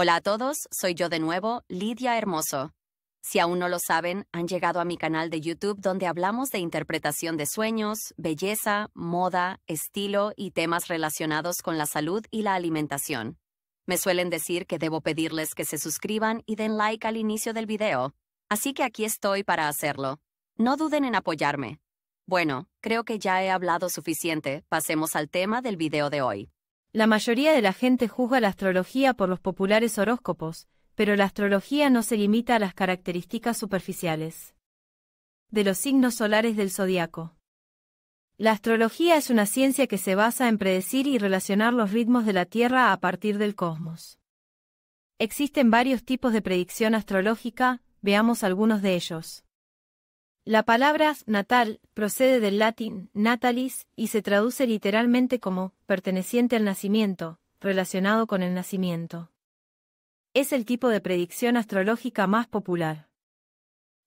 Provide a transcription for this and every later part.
Hola a todos, soy yo de nuevo, Lidia Hermoso. Si aún no lo saben, han llegado a mi canal de YouTube donde hablamos de interpretación de sueños, belleza, moda, estilo y temas relacionados con la salud y la alimentación. Me suelen decir que debo pedirles que se suscriban y den like al inicio del video, así que aquí estoy para hacerlo. No duden en apoyarme. Bueno, creo que ya he hablado suficiente, pasemos al tema del video de hoy. La mayoría de la gente juzga la astrología por los populares horóscopos, pero la astrología no se limita a las características superficiales. De los signos solares del zodiaco. La astrología es una ciencia que se basa en predecir y relacionar los ritmos de la Tierra a partir del cosmos. Existen varios tipos de predicción astrológica, veamos algunos de ellos. La palabra natal procede del latín natalis y se traduce literalmente como perteneciente al nacimiento, relacionado con el nacimiento. Es el tipo de predicción astrológica más popular.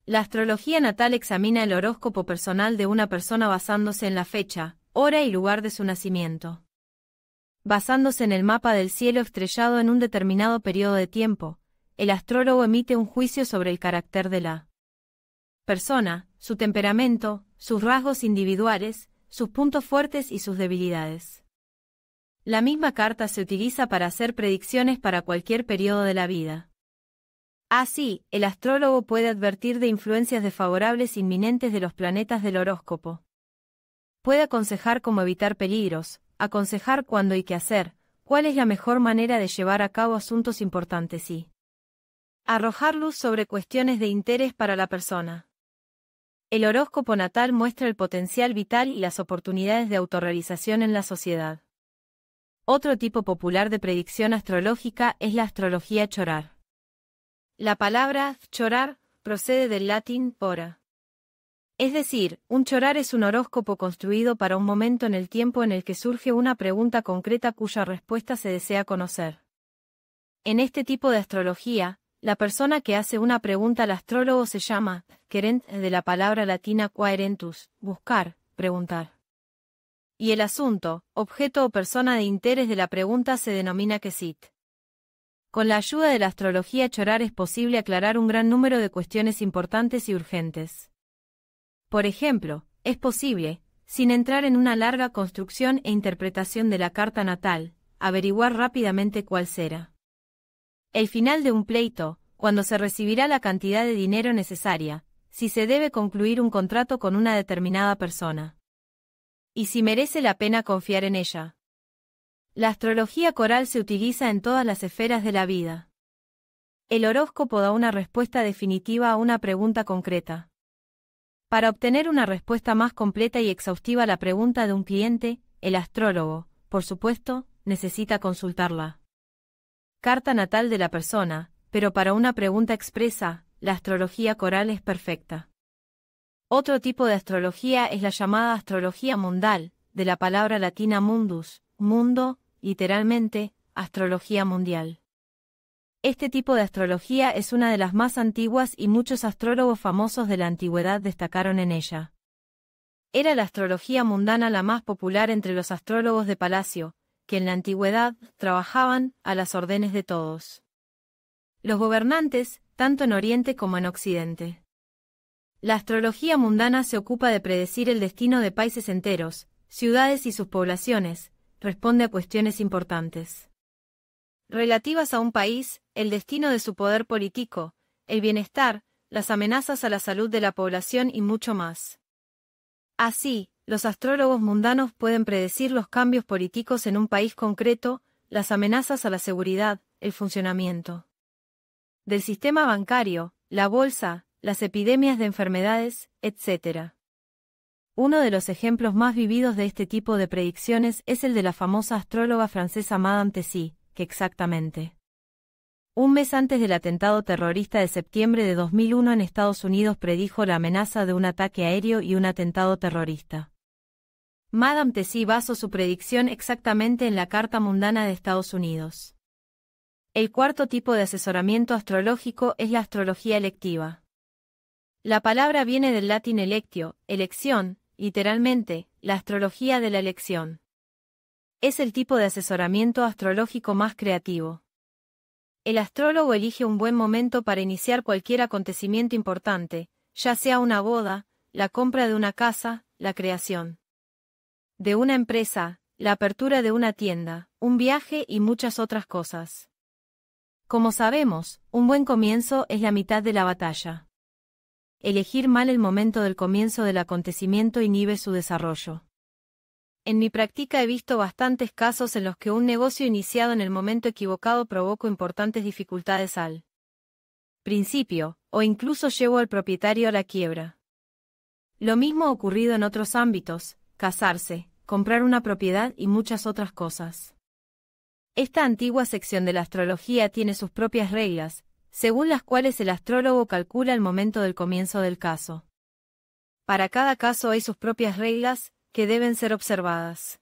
La astrología natal examina el horóscopo personal de una persona basándose en la fecha, hora y lugar de su nacimiento. Basándose en el mapa del cielo estrellado en un determinado periodo de tiempo, el astrólogo emite un juicio sobre el carácter de la persona, su temperamento, sus rasgos individuales, sus puntos fuertes y sus debilidades. La misma carta se utiliza para hacer predicciones para cualquier periodo de la vida. Así, ah, el astrólogo puede advertir de influencias desfavorables inminentes de los planetas del horóscopo. Puede aconsejar cómo evitar peligros, aconsejar cuándo y qué hacer, cuál es la mejor manera de llevar a cabo asuntos importantes y arrojar luz sobre cuestiones de interés para la persona. El horóscopo natal muestra el potencial vital y las oportunidades de autorrealización en la sociedad. Otro tipo popular de predicción astrológica es la astrología chorar. La palabra chorar procede del latín pora. Es decir, un chorar es un horóscopo construido para un momento en el tiempo en el que surge una pregunta concreta cuya respuesta se desea conocer. En este tipo de astrología, la persona que hace una pregunta al astrólogo se llama querent de la palabra latina quaerentus, buscar, preguntar. Y el asunto, objeto o persona de interés de la pregunta se denomina quesit. Con la ayuda de la astrología chorar es posible aclarar un gran número de cuestiones importantes y urgentes. Por ejemplo, es posible, sin entrar en una larga construcción e interpretación de la carta natal, averiguar rápidamente cuál será el final de un pleito, cuando se recibirá la cantidad de dinero necesaria, si se debe concluir un contrato con una determinada persona. Y si merece la pena confiar en ella. La astrología coral se utiliza en todas las esferas de la vida. El horóscopo da una respuesta definitiva a una pregunta concreta. Para obtener una respuesta más completa y exhaustiva a la pregunta de un cliente, el astrólogo, por supuesto, necesita consultarla carta natal de la persona, pero para una pregunta expresa, la astrología coral es perfecta. Otro tipo de astrología es la llamada astrología mundial, de la palabra latina mundus, mundo, literalmente, astrología mundial. Este tipo de astrología es una de las más antiguas y muchos astrólogos famosos de la antigüedad destacaron en ella. Era la astrología mundana la más popular entre los astrólogos de palacio, que en la antigüedad trabajaban a las órdenes de todos. Los gobernantes, tanto en Oriente como en Occidente. La astrología mundana se ocupa de predecir el destino de países enteros, ciudades y sus poblaciones, responde a cuestiones importantes. Relativas a un país, el destino de su poder político, el bienestar, las amenazas a la salud de la población y mucho más. Así, los astrólogos mundanos pueden predecir los cambios políticos en un país concreto, las amenazas a la seguridad, el funcionamiento del sistema bancario, la bolsa, las epidemias de enfermedades, etc. Uno de los ejemplos más vividos de este tipo de predicciones es el de la famosa astróloga francesa Madame Tessy, que exactamente un mes antes del atentado terrorista de septiembre de 2001 en Estados Unidos predijo la amenaza de un ataque aéreo y un atentado terrorista. Madame Tessy basó su predicción exactamente en la Carta Mundana de Estados Unidos. El cuarto tipo de asesoramiento astrológico es la astrología electiva. La palabra viene del latín electio, elección, literalmente, la astrología de la elección. Es el tipo de asesoramiento astrológico más creativo. El astrólogo elige un buen momento para iniciar cualquier acontecimiento importante, ya sea una boda, la compra de una casa, la creación de una empresa, la apertura de una tienda, un viaje y muchas otras cosas. Como sabemos, un buen comienzo es la mitad de la batalla. Elegir mal el momento del comienzo del acontecimiento inhibe su desarrollo. En mi práctica he visto bastantes casos en los que un negocio iniciado en el momento equivocado provocó importantes dificultades al principio, o incluso llevo al propietario a la quiebra. Lo mismo ha ocurrido en otros ámbitos, casarse, comprar una propiedad y muchas otras cosas. Esta antigua sección de la astrología tiene sus propias reglas, según las cuales el astrólogo calcula el momento del comienzo del caso. Para cada caso hay sus propias reglas, que deben ser observadas.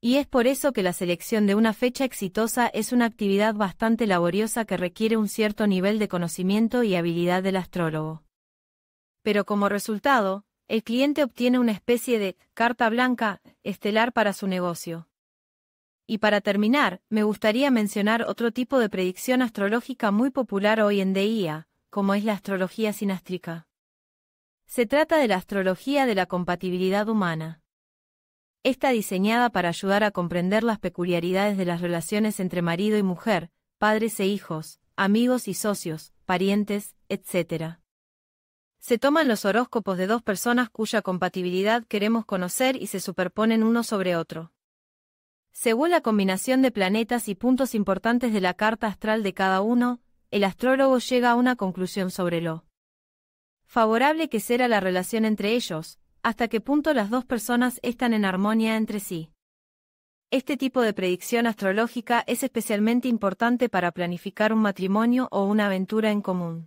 Y es por eso que la selección de una fecha exitosa es una actividad bastante laboriosa que requiere un cierto nivel de conocimiento y habilidad del astrólogo. Pero como resultado, el cliente obtiene una especie de carta blanca estelar para su negocio. Y para terminar, me gustaría mencionar otro tipo de predicción astrológica muy popular hoy en día, como es la astrología sinástrica. Se trata de la astrología de la compatibilidad humana. Está diseñada para ayudar a comprender las peculiaridades de las relaciones entre marido y mujer, padres e hijos, amigos y socios, parientes, etc. Se toman los horóscopos de dos personas cuya compatibilidad queremos conocer y se superponen uno sobre otro. Según la combinación de planetas y puntos importantes de la carta astral de cada uno, el astrólogo llega a una conclusión sobre lo favorable que será la relación entre ellos, hasta qué punto las dos personas están en armonía entre sí. Este tipo de predicción astrológica es especialmente importante para planificar un matrimonio o una aventura en común.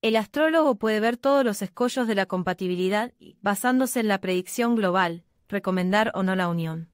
El astrólogo puede ver todos los escollos de la compatibilidad basándose en la predicción global, recomendar o no la unión.